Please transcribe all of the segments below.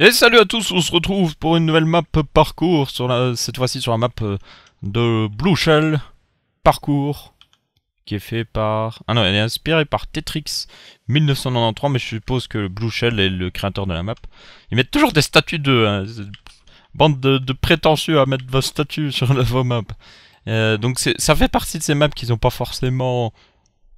Et salut à tous, on se retrouve pour une nouvelle map parcours, cette fois-ci sur la map euh, de Blue Shell Parcours, qui est fait par... Ah non, elle est inspirée par Tetrix 1993, mais je suppose que Blue Shell est le créateur de la map. Ils mettent toujours des statues de... Euh, bande de, prétentieux à mettre vos statues sur vos maps. Euh, donc ça fait partie de ces maps qui sont pas forcément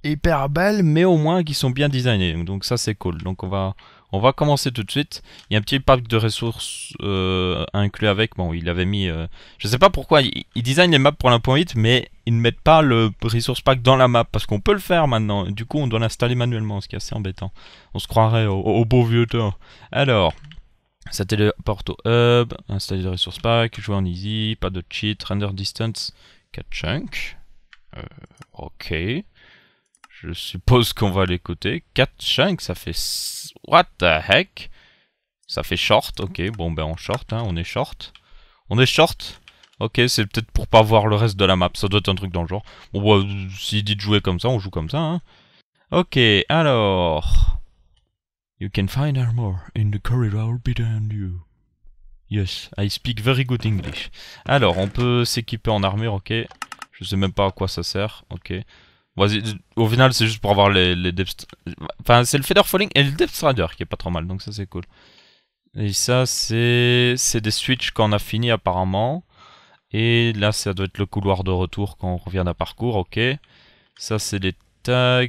hyper belles, mais au moins qui sont bien designées, donc ça c'est cool. Donc on va... On va commencer tout de suite. Il y a un petit pack de ressources euh, inclus avec. Bon, il avait mis... Je euh, je sais pas pourquoi, ils il designent les maps pour 1.8, mais ils ne mettent pas le resource pack dans la map, parce qu'on peut le faire maintenant. Du coup, on doit l'installer manuellement, ce qui est assez embêtant. On se croirait au, beau vieux temps. Alors, ça téléporte au hub, installer le resource pack, jouer en easy, pas de cheat, render distance, 4 chunk. Euh, ok. Je suppose qu'on va l'écouter. 4, 5, ça fait... What the heck Ça fait short, ok. Bon, ben on short, hein, on est short. On est short Ok, c'est peut-être pour pas voir le reste de la map. Ça doit être un truc dans le genre. Bon, bah, s'il dit de jouer comme ça, on joue comme ça, hein. Ok, alors... You can find armor in the corridor behind you. Yes, I speak very good English. Alors, on peut s'équiper en armure, ok. Je sais même pas à quoi ça sert, ok au final, c'est juste pour avoir les, Enfin, c'est le Feather Falling et le Depth Rider qui est pas trop mal, donc ça c'est cool. Et ça, c'est des switches qu'on a fini apparemment. Et là, ça doit être le couloir de retour quand on revient d'un parcours, ok. Ça, c'est des tags.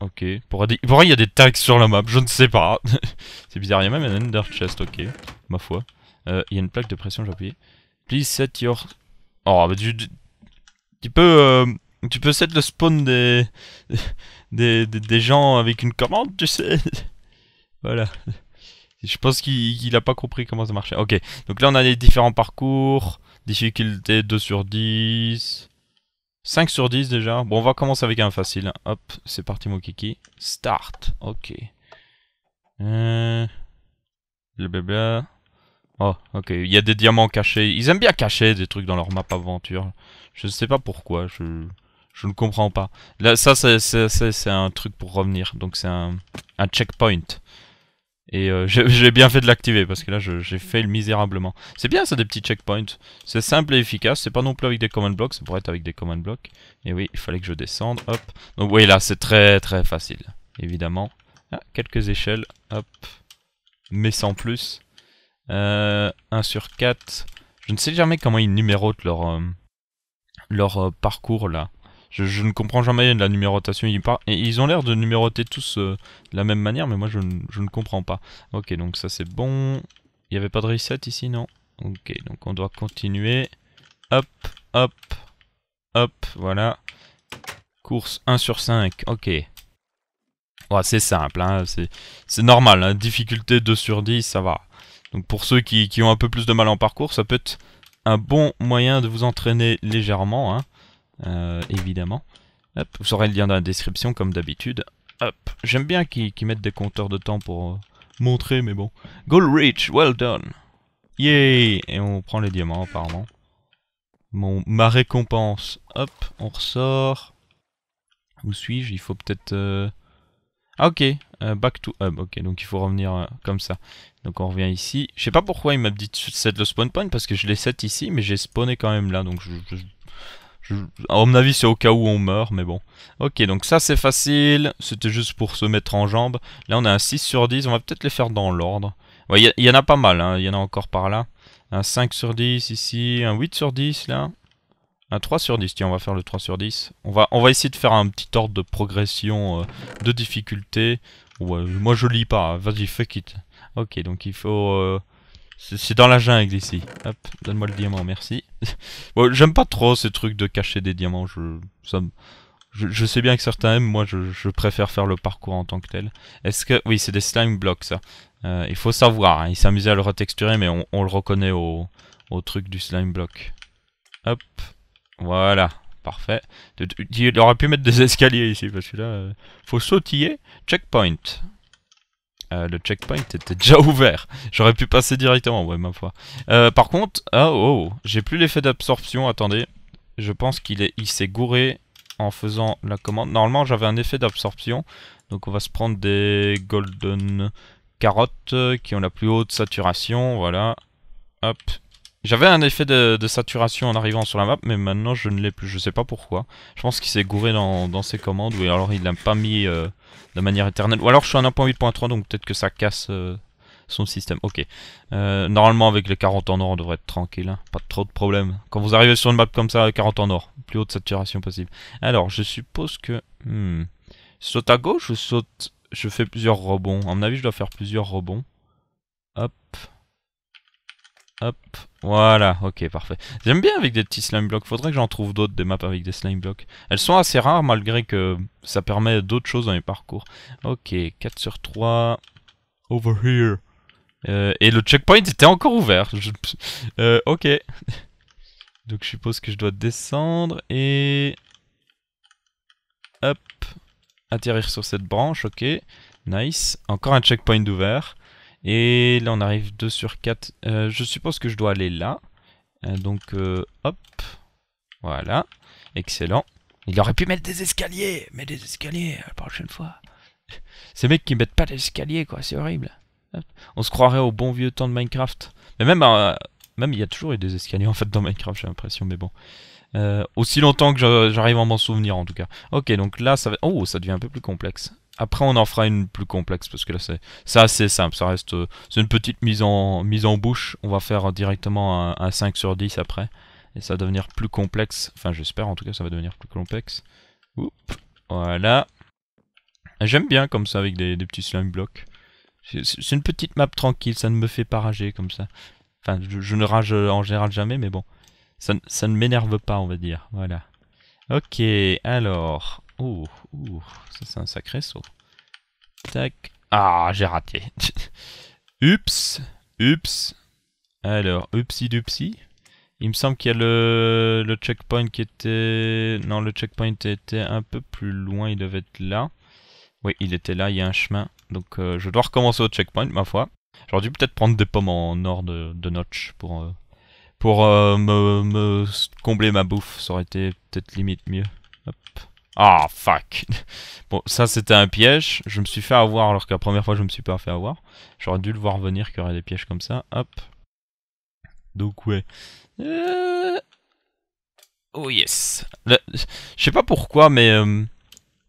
Ok. Pourquoi il y a des tags sur la map Je ne sais pas. c'est bizarre, il y a même un Ender Chest, ok. Ma foi. Euh, il y a une plaque de pression, j'appuie appuyé. Please set your... Oh, bah, tu... Tu peux... Euh, tu peux set le spawn des... Des, gens avec une commande, tu sais. voilà. Je pense qu'il a pas compris comment ça marchait. Ok, donc là on a les différents parcours. Difficulté 2 sur 10. 5 sur 10 déjà. Bon, on va commencer avec un facile. Hop, c'est parti mon kiki. Start, ok. Euh... Le bébé. Oh, ok. Il y a des diamants cachés. Ils aiment bien cacher des trucs dans leur map aventure. Je sais pas pourquoi. Je... Je ne comprends pas. Là, ça, c'est un truc pour revenir. Donc, c'est un, checkpoint. Et euh, j'ai bien fait de l'activer parce que là, j'ai fail misérablement. C'est bien, ça, des petits checkpoints. C'est simple et efficace. C'est pas non plus avec des command blocks. Ça pourrait être avec des command blocks. Et oui, il fallait que je descende. Hop. Donc, oui, là, c'est très, très facile. Évidemment. Ah, quelques échelles. Hop. Mais sans plus. 1 euh, sur 4. Je ne sais jamais comment ils numérotent leur, euh, leur parcours là. Je, ne comprends jamais la numérotation. Ils, ont l'air de numéroter tous euh, de la même manière, mais moi je, ne comprends pas. Ok, donc ça c'est bon. Il n'y avait pas de reset ici, non Ok, donc on doit continuer. Hop, hop, hop, voilà. Course 1 sur 5, ok. Ouais, c'est simple, hein, c'est normal. Hein. difficulté 2 sur 10, ça va. Donc pour ceux qui, ont un peu plus de mal en parcours, ça peut être un bon moyen de vous entraîner légèrement. Hein. Euh, évidemment. Hop, vous aurez le lien dans la description comme d'habitude. Hop, j'aime bien qu'ils mettent des compteurs de temps pour euh, montrer, mais bon. Goal reach, well done. Yay Et on prend les diamants apparemment. Mon, ma récompense. Hop, on ressort. Où suis-je Il faut peut-être... Euh, ah ok, back to hub, ok, donc il faut revenir comme ça. Donc on revient ici. Je sais pas pourquoi il m'a dit de set le spawn point, parce que je l'ai set ici, mais j'ai spawné quand même là, donc je, je, mon avis, c'est au cas où on meurt, mais bon. Ok, donc ça c'est facile. C'était juste pour se mettre en jambe. Là, on a un 6 sur 10. On va peut-être les faire dans l'ordre. Il y, en a pas mal. Il hein. y en a encore par là. Un 5 sur 10 ici. Un 8 sur 10 là. Un 3 sur 10. Tiens, on va faire le 3 sur 10. On va, on va essayer de faire un petit ordre de progression euh, de difficulté. moi, je lis pas. Vas-y, fuck it. Ok, donc il faut... Euh, c'est dans la jungle ici. Hop, donne-moi le diamant, merci. bon, j'aime pas trop ces trucs de cacher des diamants. Je, ça, je, sais bien que certains aiment, moi je, préfère faire le parcours en tant que tel. Est-ce que... Oui, c'est des slime blocks ça. Euh, il faut savoir, Il hein, ils à le retexturer mais on, le reconnaît au, au, truc du slime block. Hop, voilà, parfait. Il aurait pu mettre des escaliers ici parce que là, euh, faut sautiller. Checkpoint. Euh, le checkpoint était déjà ouvert. J'aurais pu passer directement, ouais, ma foi. Euh, par contre, oh, oh j'ai plus l'effet d'absorption, attendez. Je pense qu'il est, il s'est gouré en faisant la commande. Normalement, j'avais un effet d'absorption. Donc on va se prendre des golden carottes euh, qui ont la plus haute saturation, voilà. Hop, j'avais un effet de, saturation en arrivant sur la map, mais maintenant je ne l'ai plus, je sais pas pourquoi. Je pense qu'il s'est gouré dans, ses commandes, ou alors il l'a pas mis euh, de manière éternelle. Ou alors je suis en 1.8.3, donc peut-être que ça casse euh, son système. Ok. Euh, normalement avec les 40 en or, on devrait être tranquille, hein. pas trop de problèmes Quand vous arrivez sur une map comme ça, 40 en or, plus haute saturation possible. Alors, je suppose que... Hmm, saute à gauche ou saute... Je fais plusieurs rebonds. À mon avis, je dois faire plusieurs rebonds. Hop. Hop, voilà, ok, parfait. J'aime bien avec des petits slime blocks, faudrait que j'en trouve d'autres, des maps avec des slime blocks. Elles sont assez rares malgré que ça permet d'autres choses dans les parcours. Ok, 4 sur 3, over here. Euh, et le checkpoint était encore ouvert. Euh, ok. Donc je suppose que je dois descendre et... Hop, atterrir sur cette branche, ok. Nice, encore un checkpoint ouvert. Et là, on arrive 2 sur 4. Euh, je suppose que je dois aller là. Euh, donc, euh, hop. Voilà. Excellent. Il aurait pu mettre des escaliers. Mais des escaliers la prochaine fois. Ces mecs qui mettent pas d'escaliers, quoi. C'est horrible. On se croirait au bon vieux temps de Minecraft. Mais même, même il y a toujours eu des escaliers, en fait, dans Minecraft, j'ai l'impression. Mais bon. aussi longtemps que j'arrive à m'en souvenir, en tout cas. Ok, donc là, ça va... Oh, ça devient un peu plus complexe. Après, on en fera une plus complexe parce que là, c'est assez simple. Ça reste, euh, c'est une petite mise en, mise en bouche. On va faire directement un, 5 sur 10 après. Et ça va devenir plus complexe. Enfin, j'espère en tout cas, ça va devenir plus complexe. Voilà. J'aime bien comme ça avec des, petits slime blocks. C'est une petite map tranquille, ça ne me fait pas rager comme ça. Enfin, je, ne rage en général jamais, mais bon. Ça, ça ne m'énerve pas, on va dire. Voilà. Ok, alors, Ouh, ouh, ça c'est un sacré saut. Tac. Ah, j'ai raté. ups, ups. Alors, upsie-dupsie. Il me semble qu'il y a le, checkpoint qui était... Non, le checkpoint était un peu plus loin, il devait être là. Oui, il était là, il y a un chemin. Donc euh, je dois recommencer au checkpoint, ma foi. J'aurais dû peut-être prendre des pommes en or de, notch pour, euh, pour euh, me combler ma bouffe. Ça aurait été peut-être limite mieux. Ah, fuck. Bon, ça, c'était un piège. Je me suis fait avoir alors que la première fois, je me suis pas fait avoir. J'aurais dû le voir venir qu'il y aurait des pièges comme ça. Hop. Donc, ouais. Euh, oh, yes. Je sais pas pourquoi, mais... Euh,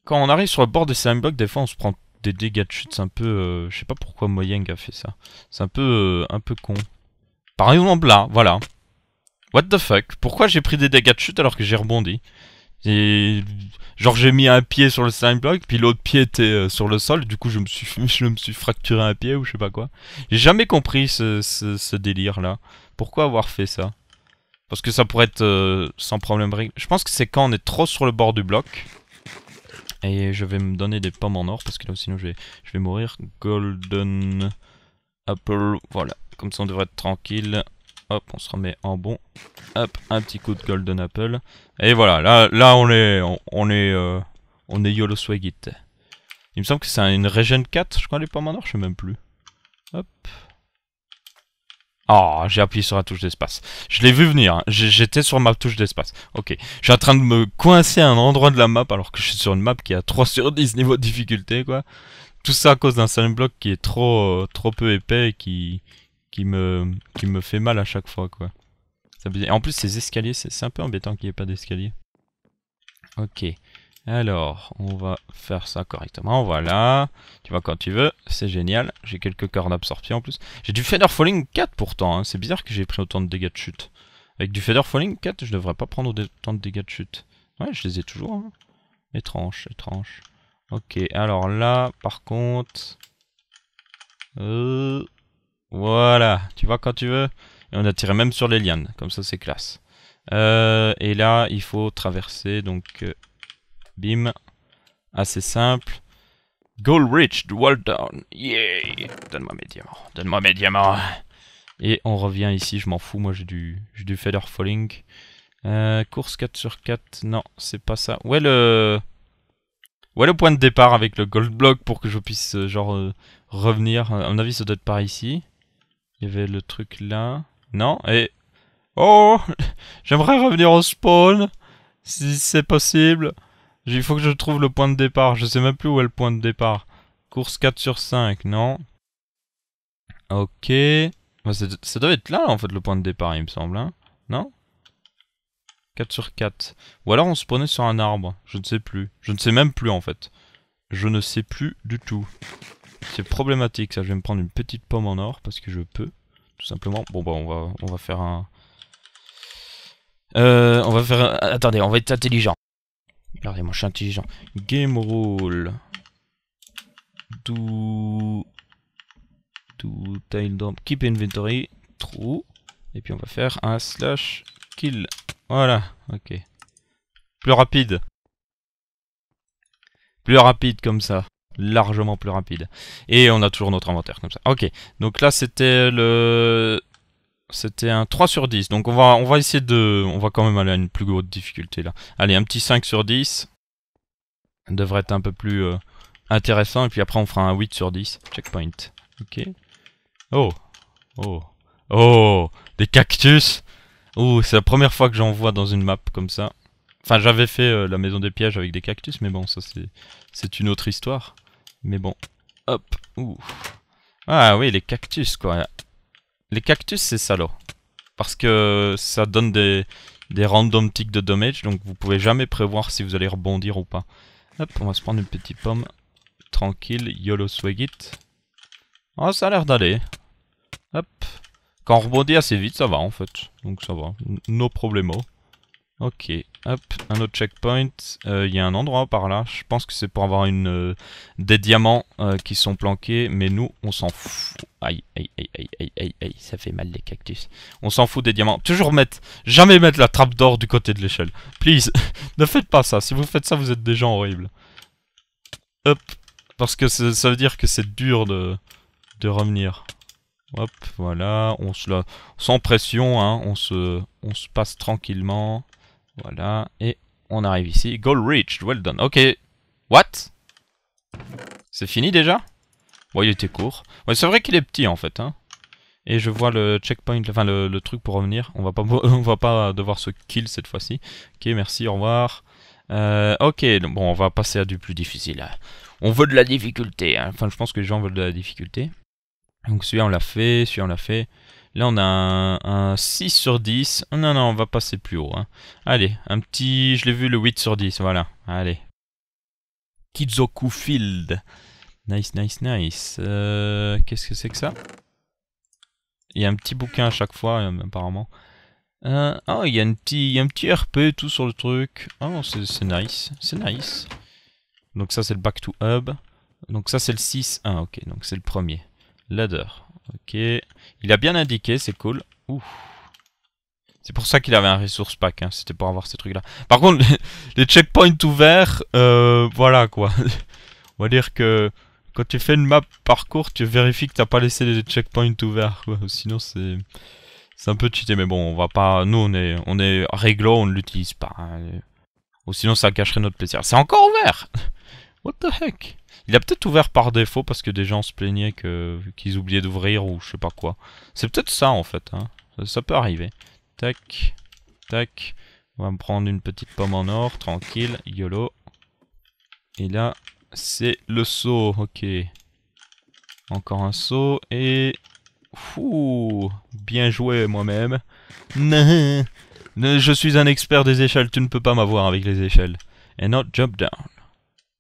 quand on arrive sur le bord des ces blocs, des fois, on se prend des dégâts de chute. C'est un peu... Euh, je sais pas pourquoi Moyeng a fait ça. C'est un peu... un peu con. Par exemple, là, voilà. What the fuck Pourquoi j'ai pris des dégâts de chute alors que j'ai rebondi et genre j'ai mis un pied sur le slime block, puis l'autre pied était euh, sur le sol, du coup je me suis, je me suis fracturé un pied ou je sais pas quoi. J'ai jamais compris ce, délire là. Pourquoi avoir fait ça Parce que ça pourrait être euh, sans problème Je pense que c'est quand on est trop sur le bord du bloc. Et je vais me donner des pommes en or parce que là sinon je vais, je vais mourir. Golden Apple, voilà. Comme ça on devrait être tranquille. Hop, on se remet en bon. Hop, un petit coup de Golden Apple. Et voilà, là, là on est, on, est, euh, on est YOLO Swagit. Il me semble que c'est une région 4, je crois, les pommes en or, je sais même plus. Hop. Ah, j'ai appuyé sur la touche d'espace. Je l'ai vu venir, hein. j'étais sur ma touche d'espace. Ok, je suis en train de me coincer à un endroit de la map alors que je suis sur une map qui a 3 sur 10 niveau de difficulté, quoi. Tout ça à cause d'un seul bloc qui est trop, euh, trop peu épais et qui, qui me, qui me fait mal à chaque fois, quoi. Ça En plus, ces escaliers, c'est un peu embêtant qu'il n'y ait pas d'escalier. Ok. Alors, on va faire ça correctement, voilà. Tu vois quand tu veux, c'est génial. J'ai quelques cordes absorbées en plus. J'ai du Feather Falling 4 pourtant, hein. c'est bizarre que j'ai pris autant de dégâts de chute. Avec du Feather Falling 4, je devrais pas prendre autant de dégâts de chute. Ouais, je les ai toujours. Hein. Étrange, étrange. Ok, alors là, par contre... Euh... Voilà, tu vois quand tu veux. Et on a tiré même sur les lianes, comme ça c'est classe. Euh, et là, il faut traverser, donc... Euh, bim. Assez simple. Goal reached, wall down. Yeah Donne-moi mes diamants, donne-moi mes diamants. Et on revient ici, je m'en fous, moi j'ai du, du feather falling. Euh, course 4 sur 4, non, c'est pas ça. Ouais le... Ouais le point de départ avec le gold block pour que je puisse genre revenir. À mon avis ça doit être par ici. Il y avait le truc là. Non, et... Oh J'aimerais revenir au spawn Si c'est possible Il faut que je trouve le point de départ. Je sais même plus où est le point de départ. Course 4 sur 5, non Ok. Bah, ça doit être là, en fait, le point de départ, il me semble. Hein. non 4 sur 4. Ou alors on spawnait sur un arbre. Je ne sais plus. Je ne sais même plus, en fait. Je ne sais plus du tout. C'est problématique ça, je vais me prendre une petite pomme en or parce que je peux, tout simplement. Bon bah on va, on va faire un... Euh, on va faire... Un... Attendez, on va être intelligent. Regardez, moi je suis intelligent. Game roll. Do... Do tail dump. Keep inventory. True. Et puis on va faire un slash kill. Voilà, ok. Plus rapide. Plus rapide comme ça largement plus rapide. Et on a toujours notre inventaire comme ça. Ok, donc là c'était le... C'était un 3 sur 10, donc on va, on va essayer de... On va quand même aller à une plus grosse difficulté là. Allez, un petit 5 sur 10. devrait être un peu plus euh, intéressant. Et puis après on fera un 8 sur 10. Checkpoint. Ok. Oh. Oh. Oh. Des cactus. Oh, c'est la première fois que j'en vois dans une map comme ça. Enfin, j'avais fait euh, la maison des pièges avec des cactus, mais bon, ça c'est une autre histoire. Mais bon. Hop. Ouh. Ah oui, les cactus, quoi. Les cactus, c'est salaud. Parce que ça donne des, des random tics de damage, donc vous pouvez jamais prévoir si vous allez rebondir ou pas. Hop, on va se prendre une petite pomme. Tranquille, YOLO swag Oh, ça a l'air d'aller. Hop. Quand on rebondit assez vite, ça va en fait. Donc ça va. No problemo. Ok, hop, un autre checkpoint. Il euh, y a un endroit par là. Je pense que c'est pour avoir euh, des diamants euh, qui sont planqués. Mais nous, on s'en fout. Aïe, aïe, aïe, aïe, aïe, aïe, ça fait mal les cactus. On s'en fout des diamants. Toujours mettre, jamais mettre la trappe d'or du côté de l'échelle. Please, ne faites pas ça. Si vous faites ça, vous êtes des gens horribles. Hop, parce que ça veut dire que c'est dur de, de revenir. Hop, voilà, on se la... sans pression, hein, on on se passe tranquillement. Voilà, et on arrive ici. Goal reached, well done. Ok, what C'est fini déjà Bon, il était court. Ouais, c'est vrai qu'il est petit en fait. Hein. Et je vois le checkpoint, enfin le, truc pour revenir. On va pas, on va pas devoir se kill cette fois-ci. Ok, merci, au revoir. Euh, ok, bon, on va passer à du plus difficile. On veut de la difficulté. Hein. Enfin, je pense que les gens veulent de la difficulté. Donc celui-là, on l'a fait, celui-là, on l'a fait. Là, on a un, 6 sur 10. non, non, on va passer plus haut. Hein. Allez, un petit... Je l'ai vu, le 8 sur 10. Voilà, allez. Kizoku Field. Nice, nice, nice. Euh, qu'est-ce que c'est que ça Il y a un petit bouquin à chaque fois, euh, apparemment. Euh, oh, il y, a petit, un petit RP tout sur le truc. Oh, c'est nice. C'est nice. Donc ça, c'est le back to hub. Donc ça, c'est le 6. Ah, ok. Donc c'est le premier. Ladder. Ok. Il a bien indiqué, c'est cool. C'est pour ça qu'il avait un resource pack, hein. c'était pour avoir ces trucs-là. Par contre, les, checkpoints ouverts, euh, voilà quoi. On va dire que quand tu fais une map parcours, tu vérifies que t'as pas laissé les checkpoints ouverts. Sinon, c'est c'est un peu cheaté. Mais bon, on va pas. Nous, on est on est réglo, on ne l'utilise pas. Hein. Ou sinon, ça cacherait notre plaisir. C'est encore ouvert. What the heck il a peut-être ouvert par défaut parce que des gens se plaignaient qu'ils oubliaient d'ouvrir ou je sais pas quoi. C'est peut-être ça en fait. Hein. Ça, peut arriver. Tac, tac. On va me prendre une petite pomme en or, tranquille, YOLO. Et là, c'est le saut, ok. Encore un saut et... fou. bien joué moi-même. Je suis un expert des échelles, tu ne peux pas m'avoir avec les échelles. Et not jump down.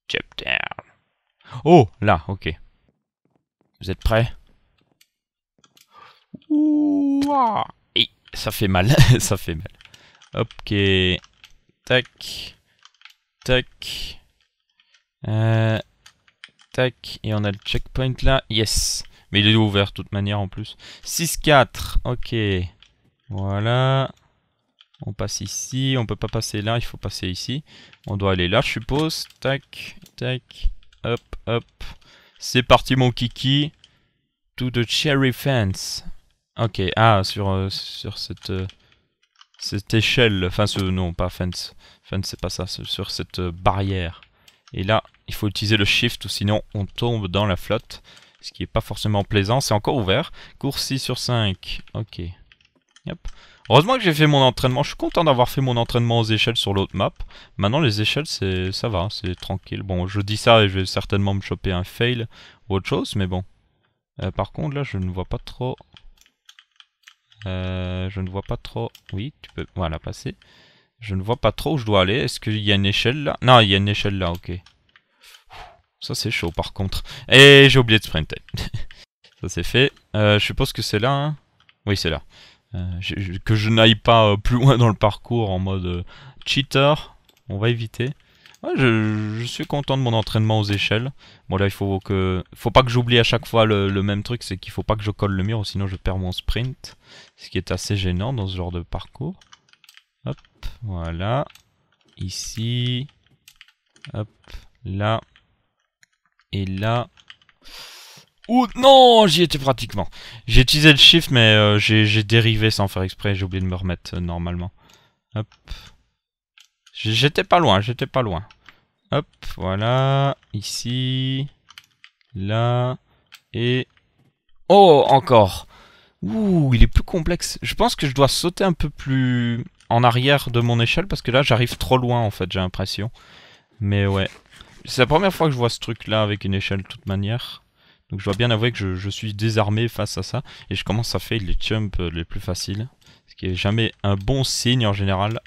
Jump down. Oh, là, ok. Vous êtes prêts Ouah ça fait mal, ça fait mal. Ok. Tac. Tac. Euh, tac. Et on a le checkpoint là. Yes. Mais il est ouvert de toute manière en plus. 6-4. Ok. Voilà. On passe ici. On peut pas passer là. Il faut passer ici. On doit aller là, je suppose. Tac. Tac. Hop, hop. C'est parti, mon kiki. To the cherry fence. Ok, ah, sur, euh, sur cette, euh, cette échelle. Enfin, ce, non, pas fence. Fence, c'est pas ça. Sur cette euh, barrière. Et là, il faut utiliser le shift, ou sinon on tombe dans la flotte. Ce qui est pas forcément plaisant. C'est encore ouvert. cours 6 sur 5. Ok. Yep. Heureusement que j'ai fait mon entraînement. Je suis content d'avoir fait mon entraînement aux échelles sur l'autre map. Maintenant, les échelles, c'est ça va, c'est tranquille. Bon, je dis ça et je vais certainement me choper un fail ou autre chose, mais bon. Euh, par contre, là, je ne vois pas trop... Euh, je ne vois pas trop... Oui, tu peux... Voilà, passer. Je ne vois pas trop où je dois aller. Est-ce qu'il y a une échelle là Non, il y a une échelle là, ok. Ça, c'est chaud, par contre. Et j'ai oublié de sprinter. ça, c'est fait. Euh, je suppose que c'est là, hein Oui, c'est là. Euh, que je n'aille pas euh, plus loin dans le parcours en mode euh, cheater. On va éviter. je, suis content de mon entraînement aux échelles. Bon là il faut que, faut pas que j'oublie à chaque fois le, le même truc, c'est qu'il faut pas que je colle le mur, sinon je perds mon sprint. Ce qui est assez gênant dans ce genre de parcours. Hop, voilà. Ici. Hop, là. Et là. Ouh non, j'y étais pratiquement. J'ai utilisé le shift, mais euh, j'ai dérivé sans faire exprès. J'ai oublié de me remettre euh, normalement. Hop. J'étais pas loin, j'étais pas loin. Hop, voilà. Ici. Là. Et... Oh, encore Ouh, il est plus complexe. Je pense que je dois sauter un peu plus en arrière de mon échelle, parce que là, j'arrive trop loin, en fait, j'ai l'impression. Mais ouais. C'est la première fois que je vois ce truc-là avec une échelle, de toute manière. Donc je dois bien avouer que je, suis désarmé face à ça. Et je commence à faire les jumps euh, les plus faciles. Ce qui est jamais un bon signe en général.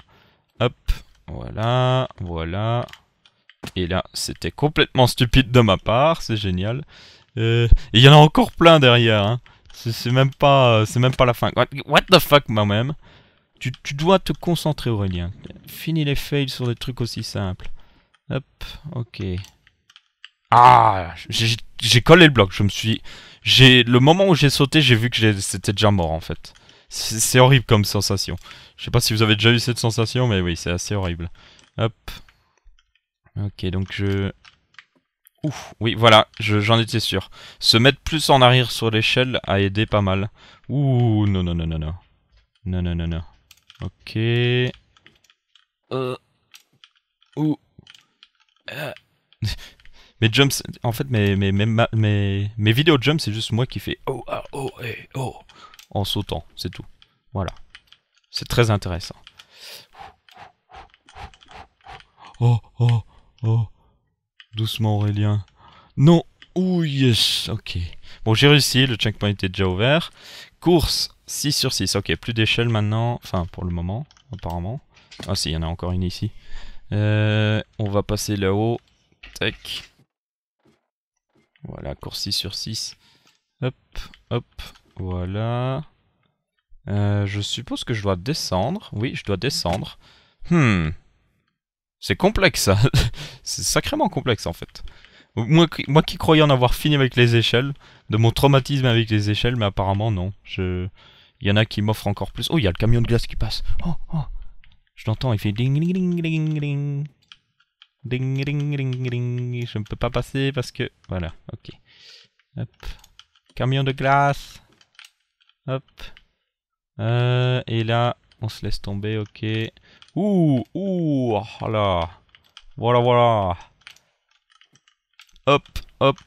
Hop, voilà, voilà. Et là, c'était complètement stupide de ma part, c'est génial. Euh, et il y en a encore plein derrière. Hein. C'est même pas, même pas la fin. What, the fuck, moi-même. Tu, tu, dois te concentrer, Aurélien. Finis les fails sur des trucs aussi simples. Hop, ok. Ah, j'ai collé le bloc. Je me suis, j'ai le moment où j'ai sauté, j'ai vu que c'était déjà mort en fait. C'est horrible comme sensation. Je sais pas si vous avez déjà eu cette sensation, mais oui, c'est assez horrible. Hop. Ok, donc je... Ouf, oui, voilà, j'en étais sûr. Se mettre plus en arrière sur l'échelle a aidé pas mal. Ouh, non, non, non, non, non. Non, non, non, non. Ok. Euh... Ouh. Euh. Mes jumps, en fait, mes, mes, mes, mes, vidéos jumps, c'est juste moi qui fais oh, oh oh, oh en sautant, c'est tout. Voilà. C'est très intéressant. Oh, oh, oh. Doucement, Aurélien. Non. Ouh, yes. Ok. Bon, j'ai réussi. Le checkpoint était déjà ouvert. Course 6 sur 6. Ok, plus d'échelle maintenant. Enfin, pour le moment, apparemment. Ah, si, il y en a encore une ici. Euh, on va passer là-haut. Tac. Voilà, cours 6 sur 6. Hop, hop, voilà. Euh, je suppose que je dois descendre. Oui, je dois descendre. Hmm. C'est complexe, ça. C'est sacrément complexe, en fait. Moi, moi qui croyais en avoir fini avec les échelles, de mon traumatisme avec les échelles, mais apparemment, non. Je... Il y en a qui m'offrent encore plus. Oh, il y a le camion de glace qui passe. Oh, oh. Je l'entends, il fait ding ding ding ding ding. Ding, ding, ding, ding. Je ne peux pas passer parce que... Voilà, ok. Hop. Camion de glace. Hop. Euh, et là, on se laisse tomber, ok. Ouh, ouh, voilà. Oh voilà, voilà. Hop, hop.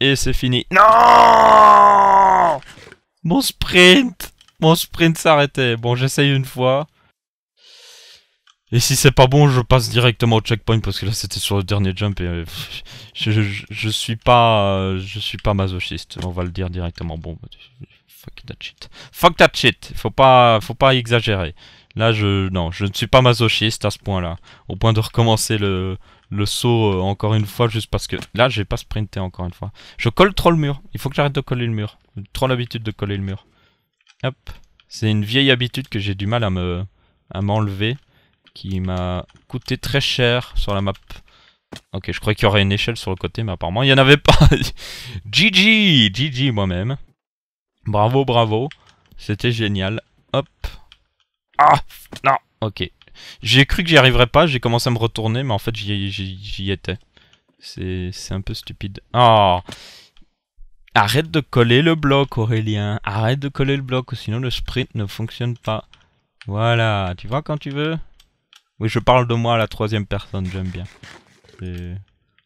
Et c'est fini. Non Mon sprint Mon sprint s'arrêtait. Bon, j'essaye une fois. Et si c'est pas bon, je passe directement au checkpoint parce que là c'était sur le dernier jump et euh, je, je, suis pas euh, je suis pas masochiste, on va le dire directement. Bon, bah, fuck that shit. Fuck that shit. Faut pas faut pas exagérer. Là je non, je ne suis pas masochiste à ce point-là. Au point de recommencer le saut euh, encore une fois juste parce que là je j'ai pas sprinter encore une fois. Je colle trop le mur. Il faut que j'arrête de coller le mur. trop l'habitude de coller le mur. Hop. C'est une vieille habitude que j'ai du mal à me à m'enlever qui m'a coûté très cher sur la map. Ok, je croyais qu'il y aurait une échelle sur le côté, mais apparemment il n'y en avait pas. GG GG moi-même. Bravo, bravo. C'était génial. Hop. Ah Non Ok. J'ai cru que j'y arriverais pas, j'ai commencé à me retourner, mais en fait j'y étais. C'est un peu stupide. Oh Arrête de coller le bloc, Aurélien. Arrête de coller le bloc, sinon le sprint ne fonctionne pas. Voilà, tu vois quand tu veux oui, je parle de moi à la troisième personne, j'aime bien.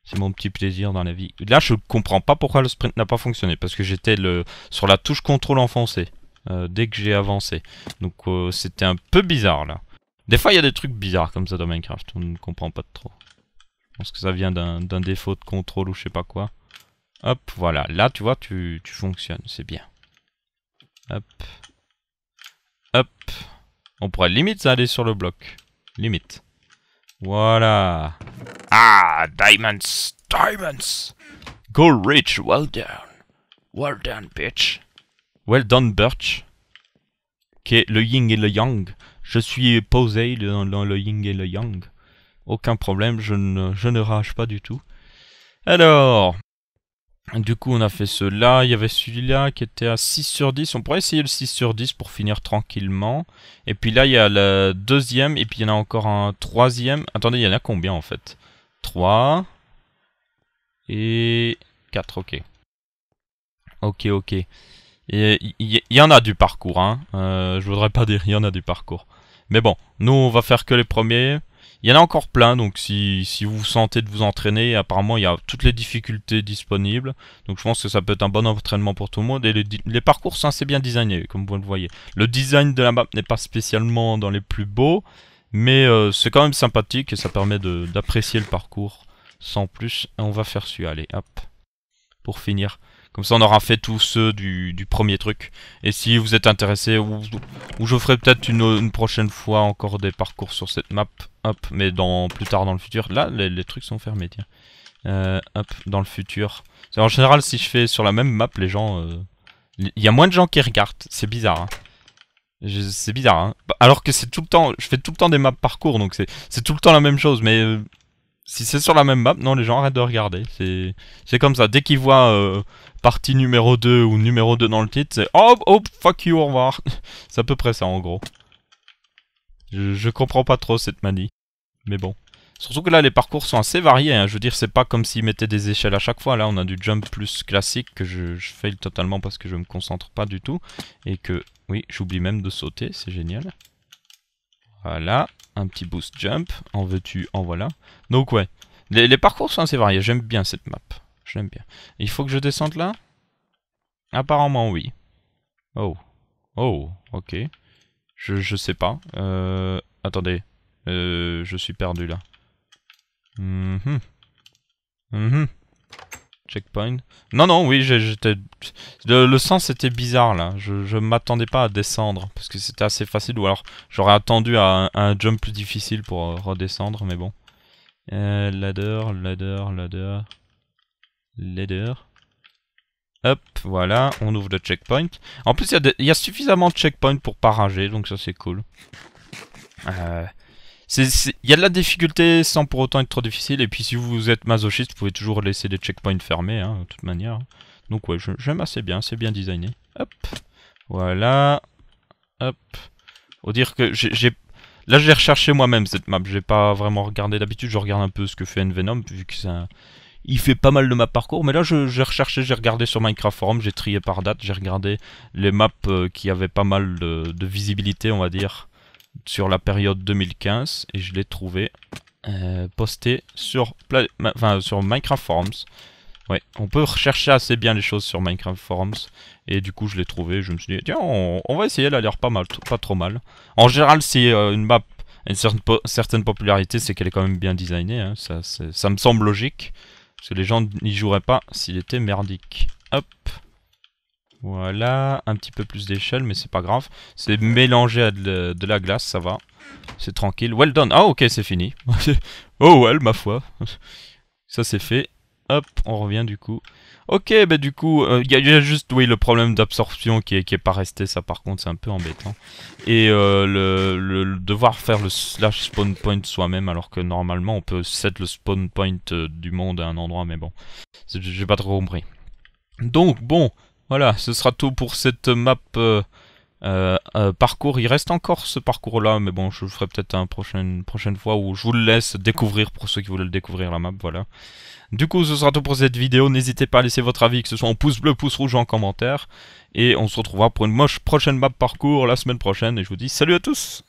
C'est mon petit plaisir dans la vie. Là, je comprends pas pourquoi le sprint n'a pas fonctionné, parce que j'étais sur la touche contrôle enfoncée, euh, dès que j'ai avancé. Donc euh, c'était un peu bizarre, là. Des fois, il y a des trucs bizarres comme ça dans Minecraft, on ne comprend pas trop. Je pense que ça vient d'un défaut de contrôle ou je sais pas quoi. Hop, voilà. Là, tu vois, tu, tu fonctionnes, c'est bien. Hop. Hop. On pourrait limite aller sur le bloc. Limite. Voilà. Ah, diamonds, diamonds. Go rich, well done. Well done, bitch. Well done, Birch. Qui le yin et le yang. Je suis posé dans, le ying et le yang. Aucun problème, je ne, je ne rage pas du tout. Alors, du coup, on a fait ceux-là, Il y avait celui-là qui était à 6 sur 10. On pourrait essayer le 6 sur 10 pour finir tranquillement. Et puis là, il y a le deuxième. Et puis, il y en a encore un troisième. Attendez, il y en a combien, en fait 3 et 4, ok. Ok, ok. Il y, en a du parcours, hein. Euh, je voudrais pas dire, il y en a du parcours. Mais bon, nous, on va faire que les premiers. Il y en a encore plein, donc si, vous vous sentez de vous entraîner, apparemment il y a toutes les difficultés disponibles. Donc je pense que ça peut être un bon entraînement pour tout le monde. Et les, parcours hein, sont assez bien designés, comme vous le voyez. Le design de la map n'est pas spécialement dans les plus beaux, mais euh, c'est quand même sympathique et ça permet d'apprécier le parcours sans plus. Et on va faire celui-là, allez, hop, pour finir. Comme ça, on aura fait tous ceux du, premier truc. Et si vous êtes intéressé, ou, je ferai peut-être une, prochaine fois encore des parcours sur cette map. Hop, mais dans plus tard dans le futur. Là, les, trucs sont fermés, tiens. Euh, hop, dans le futur. En général, si je fais sur la même map, les gens... Euh, il y a moins de gens qui regardent. C'est bizarre, hein. C'est bizarre, hein. Bah, alors que c'est tout le temps... Je fais tout le temps des maps parcours, donc c'est tout le temps la même chose, mais... Euh, si c'est sur la même map, non, les gens arrêtent de regarder. C'est comme ça. Dès qu'ils voient partie numéro 2 ou numéro 2 dans le titre, c'est Oh, oh, fuck you, au revoir. c'est à peu près ça en gros. Je, comprends pas trop cette manie. Mais bon. Surtout que là, les parcours sont assez variés. Hein. Je veux dire, c'est pas comme s'ils mettaient des échelles à chaque fois. Là, on a du jump plus classique que je, fail totalement parce que je me concentre pas du tout. Et que, oui, j'oublie même de sauter. C'est génial. Voilà. Un petit boost jump. En veux-tu En voilà. Donc, ouais. les parcours sont assez variés. J'aime bien cette map. J'aime bien. Il faut que je descende là Apparemment, oui. Oh. Oh, ok. Je, je sais pas. Euh, attendez. Euh, je suis perdu là. -hmm. Checkpoint. Non, non, oui, j'étais... Le, sens était bizarre là. Je, je m'attendais pas à descendre parce que c'était assez facile. Ou alors j'aurais attendu à, un, jump plus difficile pour euh, redescendre, mais bon. ladder, ladder, ladder leader Hop, voilà, on ouvre le checkpoint. En plus, il y, a suffisamment de checkpoints pour pas donc ça c'est cool. Euh, il y a de la difficulté sans pour autant être trop difficile, et puis si vous êtes masochiste, vous pouvez toujours laisser des checkpoints fermés, hein, de toute manière. Donc ouais, j'aime assez bien, c'est bien designé. Hop, voilà, hop. Au dire que j'ai... Là, j'ai recherché moi-même cette map, j'ai pas vraiment regardé d'habitude, je regarde un peu ce que fait venom vu que c'est un il fait pas mal de maps parcours, mais là j'ai recherché, j'ai regardé sur Minecraft Forum, j'ai trié par date, j'ai regardé les maps euh, qui avaient pas mal de, visibilité, on va dire, sur la période 2015, et je l'ai trouvé euh, posté sur, Minecraft Forums. Ouais, on peut rechercher assez bien les choses sur Minecraft Forums. Et du coup, je l'ai trouvé. Je me suis dit, tiens, on, va essayer. Elle a l'air pas mal, pas trop mal. En général, si euh, une map a une certaine, certaine popularité, c'est qu'elle est quand même bien designée. Hein, ça, ça me semble logique. Parce que les gens n'y joueraient pas s'il était merdique. Hop. Voilà, un petit peu plus d'échelle, mais c'est pas grave. C'est mélangé à de, la glace, ça va. C'est tranquille. Well done. Ah, ok, c'est fini. oh, well, ma foi. Ça, c'est fait. Hop, on revient du coup. Ok, bah du coup, il euh, y, a juste oui, le problème d'absorption qui est, qui est pas resté, ça par contre c'est un peu embêtant. Et euh, le, devoir faire le slash spawn point soi-même alors que normalement on peut set le spawn point euh, du monde à un endroit, mais bon, j'ai pas trop compris. Donc bon, voilà, ce sera tout pour cette map euh, euh, parcours, il reste encore ce parcours-là, mais bon, je le ferai peut-être une prochaine, prochaine fois où je vous le laisse découvrir pour ceux qui voulaient découvrir la map, voilà. Du coup, ce sera tout pour cette vidéo. N'hésitez pas à laisser votre avis, que ce soit en pouce bleu, pouce rouge en commentaire. Et on se retrouvera pour une moche prochaine map parcours la semaine prochaine. Et je vous dis salut à tous